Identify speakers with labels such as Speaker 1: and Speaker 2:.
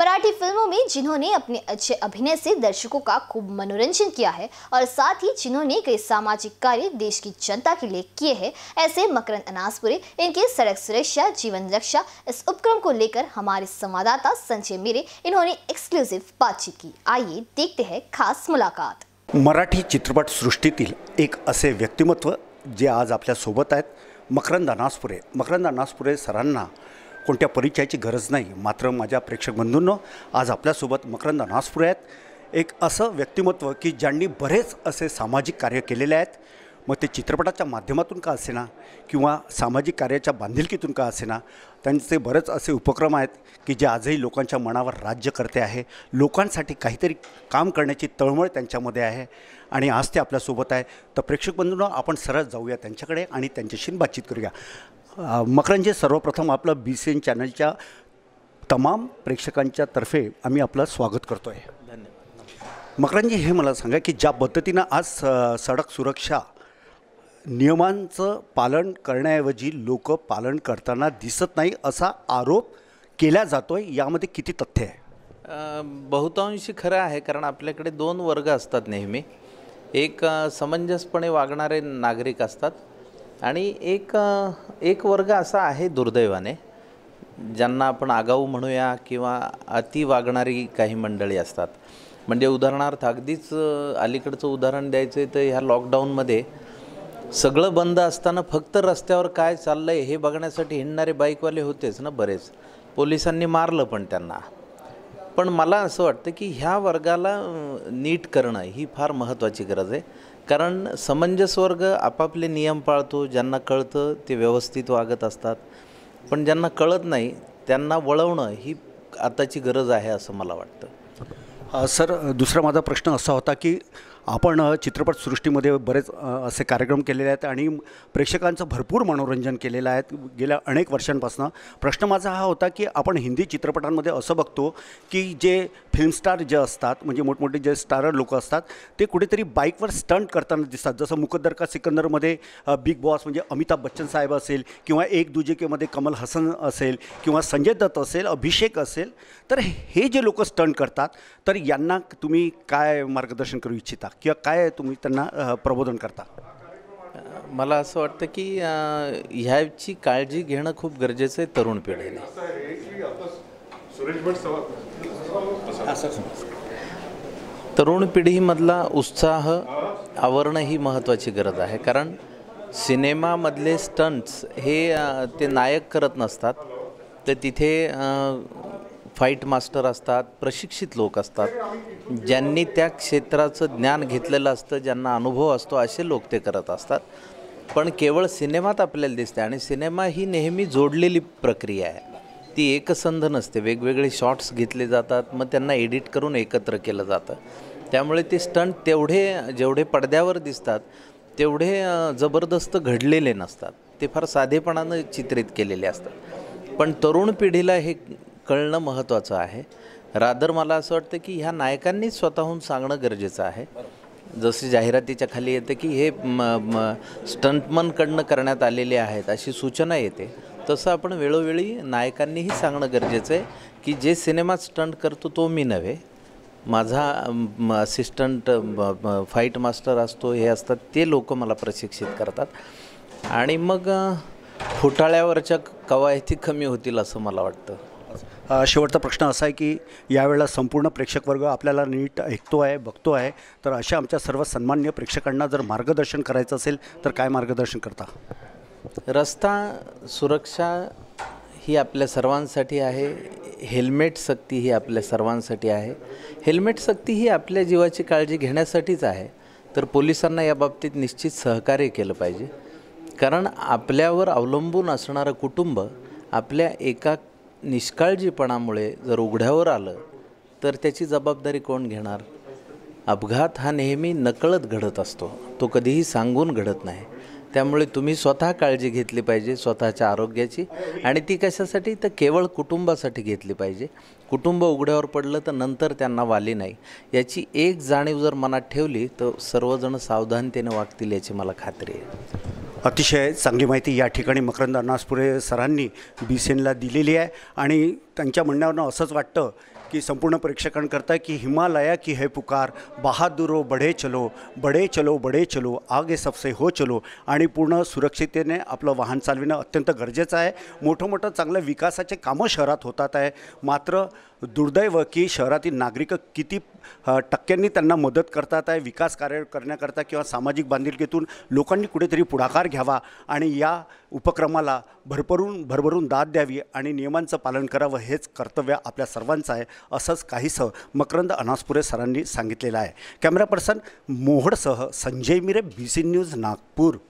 Speaker 1: मराठी फिल्मों में जिन्होंने अपने अच्छे अभिनय से दर्शकों का खूब मनोरंजन किया है और साथ ही जिन्होंने कई सामाजिक कार्य देश की जनता के लिए किए हैं ऐसे मकरंद अनासपुरे इनके सड़क सुरक्षा जीवन रक्षा इस उपक्रम को लेकर हमारे संवाददाता संजय मेरे इन्होंने एक्सक्लूसिव बातचीत की आइए देखते हैं खास मुलाकात
Speaker 2: मराठी चित्रपट सृष्टीतील एक असे व्यक्तिमत्व जे आज आपल्यासोबत आहेत मकरंद अनासपुरे मकरंद अनासपुरे सरांना कोणत्या परिचयाची गरज नाही मात्र माझ्या प्रेक्षक बंधूंनो आज आपल्यासोबत मकरंद नासपुरे आहेत एक असं व्यक्तिमत्व की ज्यांनी बरेच असे सामाजिक कार्य केलेले आहेत मग ते चित्रपटाच्या माध्यमातून का असेना किंवा सामाजिक कार्याच्या बांधिलकीतून का असेना त्यांचे बरेच असे उपक्रम आहेत की जे आजही लोकांच्या मनावर राज्य करते आहे लोकांसाठी काहीतरी काम करण्याची तळमळ त्यांच्यामध्ये आहे आणि आज ते आपल्यासोबत आहे तर प्रेक्षक बंधूंना आपण सरळ जाऊया त्यांच्याकडे आणि त्यांच्याशी बातचीत करूया मकरंजे सर्वप्रथम आपलं बी सी एन चॅनलच्या तमाम प्रेक्षकांच्या तर्फे आम्ही आपलं स्वागत करतो आहे धन्यवाद मकरंजी हे मला सांगा की ज्या पद्धतीनं आज सडक सुरक्षा नियमांचं पालन करण्याऐवजी लोक पालन करताना दिसत नाही असा आरोप केला जातो आहे यामध्ये किती तथ्य
Speaker 1: आहे बहुतांशी खरं आहे कारण आपल्याकडे दोन वर्ग असतात नेहमी एक समंजसपणे वागणारे नागरिक असतात आणि एक एक वर्ग असा आहे दुर्दैवाने ज्यांना आपण आगाऊ म्हणूया किंवा अति वागणारी काही मंडळी असतात म्हणजे उदाहरणार्थ अगदीच अलीकडचं उदाहरण द्यायचं तर ह्या लॉकडाऊनमध्ये सगळं बंद असताना फक्त रस्त्यावर काय चाललं आहे हे बघण्यासाठी हिंडणारे बाईकवाले होतेच ना बरेच पोलिसांनी मारलं पण त्यांना पण मला असं वाटतं की ह्या वर्गाला नीट करणं ही फार महत्त्वाची गरज आहे कारण समंजसवर्ग आपापले नियम पाळतो ज्यांना कळतं ते व्यवस्थित वागत असतात पण ज्यांना कळत नाही त्यांना वळवणं ही आताची गरज आहे असं मला वाटतं
Speaker 2: सर दुसरा माझा प्रश्न असा होता की आपण चित्रपटसृष्टीमध्ये बरेच असे कार्यक्रम केलेले आहेत आणि प्रेक्षकांचं भरपूर मनोरंजन केलेलं आहे गेल्या अनेक वर्षांपासून प्रश्न माझा हा होता की आपण हिंदी चित्रपटांमध्ये असं बघतो की जे फिल्मस्टार जे असतात म्हणजे मोठमोठे जे स्टारर लोक असतात ते कुठेतरी बाईकवर स्टंट करताना दिसतात जसं मुकद्दर का सिकंदरमध्ये बिग बॉस म्हणजे अमिताभ बच्चन साहेब असेल किंवा एक दुजेकेमध्ये कमल हसन असेल किंवा संजय दत्त असेल अभिषेक असेल तर हे जे लोक स्टंट करतात तर यांना तुम्ही काय मार्गदर्शन करू इच्छिता किंवा काय तुम्ही त्यांना प्रबोधन करता
Speaker 1: मला असं वाटतं की ह्याची काळजी घेणं खूप गरजेचं आहे तरुण पिढीने तरुण पिढीमधला उत्साह आवरणं ही महत्त्वाची गरज आहे कारण सिनेमामधले स्टंट्स हे ते नायक करत नसतात तर तिथे फाईट मास्टर असतात प्रशिक्षित लोक असतात ज्यांनी त्या क्षेत्राचं ज्ञान घेतलेलं असतं ज्यांना अनुभव असतो असे लोक ते करत असतात पण केवळ सिनेमात आपल्याला दिसते आणि सिनेमा ही नेहमी जोडलेली प्रक्रिया आहे ती एकसंध नसते वेगवेगळे शॉट्स घेतले जातात मग त्यांना एडिट करून एकत्र केलं जातं त्यामुळे ते स्टंट तेवढे जेवढे पडद्यावर दिसतात तेवढे जबरदस्त घडलेले नसतात ते फार साधेपणानं चित्रित केलेले असतात पण तरुण पिढीला हे कळणं महत्त्वाचं आहे रादर मला असं वाटतं की ह्या नायकांनीच स्वतःहून सांगणं गरजेचं आहे जसे जाहिरातीच्या खाली येते की हे म म स्टंटमनकडनं करण्यात आलेले आहेत अशी सूचना येते तसं आपण वेळोवेळी नायकांनीही सांगणं गरजेचं आहे की जे सिनेमा स्टंट करतो तो मी नव्हे माझा असिस्टंट फाईट मास्टर असतो हे असतात ते लोक मला प्रशिक्षित करतात आणि मग फुटाळ्यावरच्या कवायती कमी होतील असं मला वाटतं
Speaker 2: शेवटचा प्रश्न असा आहे की यावेळेला संपूर्ण प्रेक्षक वर्ग आपल्याला नीट ऐकतो आहे बघतो आहे तर अशा आमच्या सर्व सन्मान्य प्रेक्षकांना जर मार्गदर्शन करायचं असेल तर काय मार्गदर्शन करता रस्ता सुरक्षा
Speaker 1: ही आपल्या सर्वांसाठी आहे हेल्मेट सक्ती ही आपल्या सर्वांसाठी आहे हेल्मेट सक्ती ही आपल्या जीवाची काळजी घेण्यासाठीच आहे तर पोलिसांना या बाबतीत निश्चित सहकार्य केलं पाहिजे कारण आपल्यावर अवलंबून असणारं कुटुंब आपल्या एका निष्काळजीपणामुळे जर उघड्यावर आलं तर त्याची जबाबदारी कोण घेणार अपघात हा नेहमी नकळत घडत असतो तो कधीही सांगून घडत नाही त्यामुळे तुम्ही स्वतः काळजी घेतली पाहिजे स्वतःच्या आरोग्याची आणि ती कशासाठी तर केवळ कुटुंबासाठी घेतली पाहिजे कुटुंब उघड्यावर पडलं तर नंतर त्यांना वाली नाही याची एक जाणीव जर मनात ठेवली तर सर्वजण सावधानतेने वागतील याची
Speaker 2: मला खात्री आहे अतिशय चांगली माहिती या ठिकाणी मकरंद अनासपुरे सरांनी बी सी दिलेली आहे आणि त्यांच्या म्हणण्यावरनं असंच वाटतं की संपूर्ण करता की हिमालया की है पुकार बहादुरो बढे चलो बढ़े चलो बडे चलो आगे सबसे हो चलो आणि पूर्ण सुरक्षिततेने आपलं वाहन चालविणं अत्यंत गरजेचं आहे मोठं मोठं चांगलं विकासाचे कामं शहरात होतात आहे मात्र दुर्दैव की शहरातील नागरिक किती टक्क्यांनी त्यांना मदत करतात आहे विकास कार्य करण्याकरता किंवा सामाजिक बांधिलकीतून लोकांनी कुठेतरी पुढाकार घ्यावा आणि या उपक्रमाला भरभरून भरभरून दाद द्यावी आणि नियमांचं पालन करावं हेच कर्तव्य आपल्या सर्वांचं आहे असंच काहीसह मकरंद अनासपुरे सरांनी सांगितलेलं आहे कॅमेरा पर्सन मोहडसह संजय मिरे बी सी न्यूज नागपूर